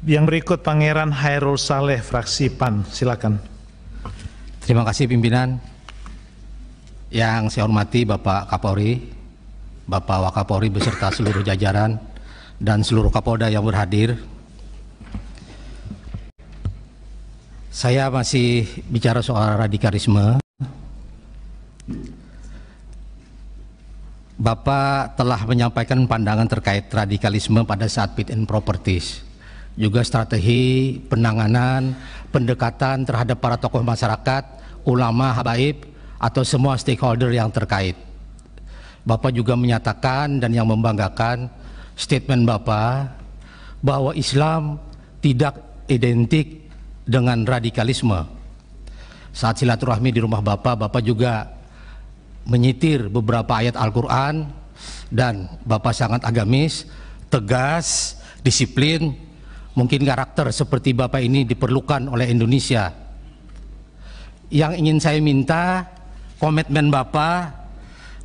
Yang berikut Pangeran Hairul Saleh fraksi PAN, silakan. Terima kasih pimpinan. Yang saya hormati Bapak Kapolri, Bapak Wakapolri beserta seluruh jajaran dan seluruh Kapolda yang berhadir. Saya masih bicara soal radikalisme. Bapak telah menyampaikan pandangan terkait radikalisme pada saat fit and properties juga strategi penanganan, pendekatan terhadap para tokoh masyarakat, ulama, habaib, atau semua stakeholder yang terkait. Bapak juga menyatakan dan yang membanggakan statement Bapak bahwa Islam tidak identik dengan radikalisme. Saat silaturahmi di rumah Bapak, Bapak juga menyitir beberapa ayat Al-Quran dan Bapak sangat agamis, tegas, disiplin, Mungkin karakter seperti Bapak ini diperlukan oleh Indonesia. Yang ingin saya minta komitmen Bapak,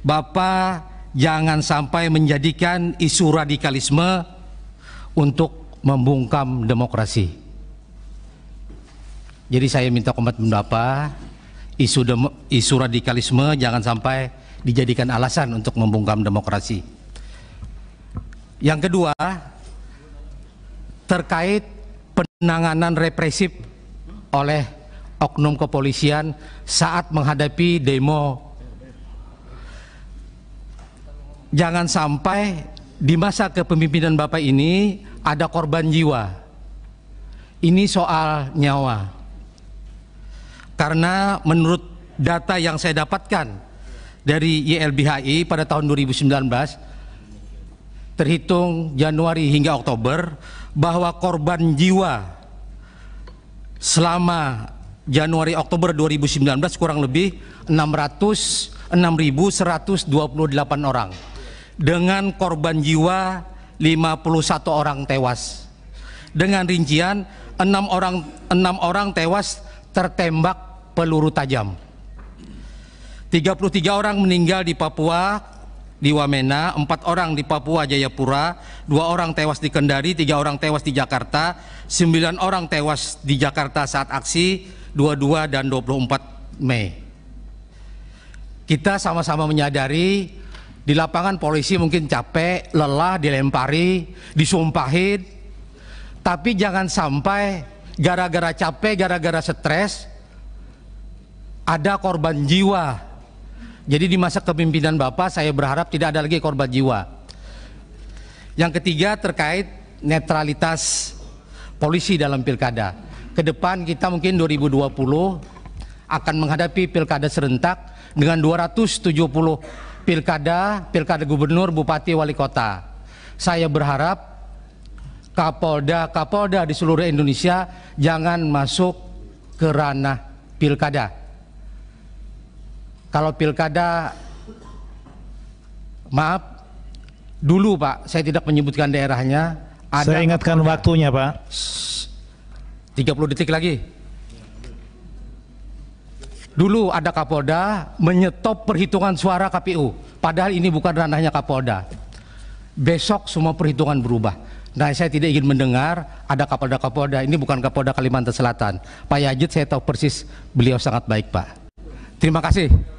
Bapak jangan sampai menjadikan isu radikalisme untuk membungkam demokrasi. Jadi saya minta komitmen Bapak, isu demo, isu radikalisme jangan sampai dijadikan alasan untuk membungkam demokrasi. Yang kedua, terkait penanganan represif oleh oknum kepolisian saat menghadapi demo. Jangan sampai di masa kepemimpinan Bapak ini ada korban jiwa. Ini soal nyawa. Karena menurut data yang saya dapatkan dari YLBHI pada tahun 2019 terhitung Januari hingga Oktober bahwa korban jiwa selama Januari Oktober 2019 kurang lebih puluh orang dengan korban jiwa 51 orang tewas dengan rincian 6 orang 6 orang tewas tertembak peluru tajam 33 orang meninggal di Papua di Wamena, empat orang di Papua Jayapura, dua orang tewas di Kendari, tiga orang tewas di Jakarta, sembilan orang tewas di Jakarta saat aksi 22 dan 24 Mei. Kita sama-sama menyadari di lapangan polisi mungkin capek, lelah, dilempari, disumpahin, tapi jangan sampai gara-gara capek, gara-gara stres, ada korban jiwa jadi di masa kepimpinan Bapak saya berharap tidak ada lagi korban jiwa. Yang ketiga terkait netralitas polisi dalam pilkada. Kedepan kita mungkin 2020 akan menghadapi pilkada serentak dengan 270 pilkada, pilkada gubernur, bupati, wali kota. Saya berharap Kapolda, Kapolda di seluruh Indonesia jangan masuk ke ranah pilkada kalau pilkada maaf dulu Pak, saya tidak menyebutkan daerahnya. Ada saya ingatkan ada, waktunya Pak. 30 detik lagi. Dulu ada Kapolda menyetop perhitungan suara KPU, padahal ini bukan ranahnya Kapolda. Besok semua perhitungan berubah. Nah, saya tidak ingin mendengar ada Kapolda-Kapolda. Ini bukan Kapolda Kalimantan Selatan. Pak Yajid saya tahu persis beliau sangat baik, Pak. Terima kasih.